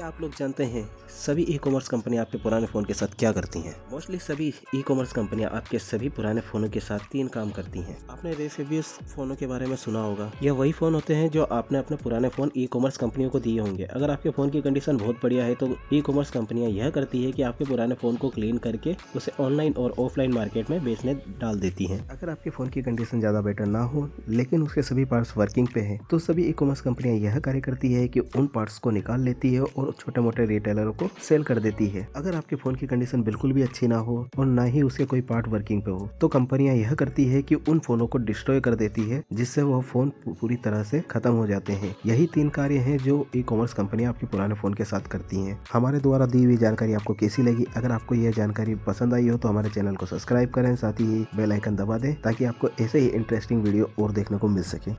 क्या आप लोग जानते हैं सभी ई कॉमर्स कंपनियां आपके पुराने फ़ोन के साथ क्या करती हैं मोस्टली सभी ई कॉमर्स कंपनियां आपके सभी पुराने फ़ोनों के साथ तीन काम करती हैं आपने रेसिबियस फ़ोनों के बारे में सुना होगा यह वही फ़ोन होते हैं जो आपने अपने पुराने फ़ोन ई कॉमर्स कंपनियों को दिए होंगे अगर आपके फ़ोन की कंडीशन बहुत बढ़िया है तो ई कॉमर्स कंपनियाँ यह करती है कि आपके पुराने फ़ोन को क्लीन करके उसे ऑनलाइन और ऑफलाइन मार्केट में बेचने डाल देती है अगर आपके फ़ोन की कंडीशन ज़्यादा बेटर ना हो लेकिन उसके सभी पार्ट्स वर्किंग पे हैं तो सभी ई कॉमर्स कंपनियाँ यह कार्य करती है कि उन पार्ट्स को निकाल लेती है और छोटे मोटे रिटेलरों को सेल कर देती है अगर आपके फोन की कंडीशन बिल्कुल भी अच्छी ना हो और ना ही उसके कोई पार्ट वर्किंग पे हो तो कंपनियां यह करती है कि उन फोनों को डिस्ट्रॉय कर देती है जिससे वह फोन पूरी तरह से खत्म हो जाते हैं यही तीन कार्य है जो ई कॉमर्स कंपनियां आपके पुराने फोन के साथ करती है हमारे द्वारा दी हुई जानकारी आपको कैसी लगी अगर आपको यह जानकारी पसंद आई हो तो हमारे चैनल को सब्सक्राइब करें साथ ही बेलाइकन दबा दें ताकि आपको ऐसे ही इंटरेस्टिंग वीडियो और देखने को मिल सके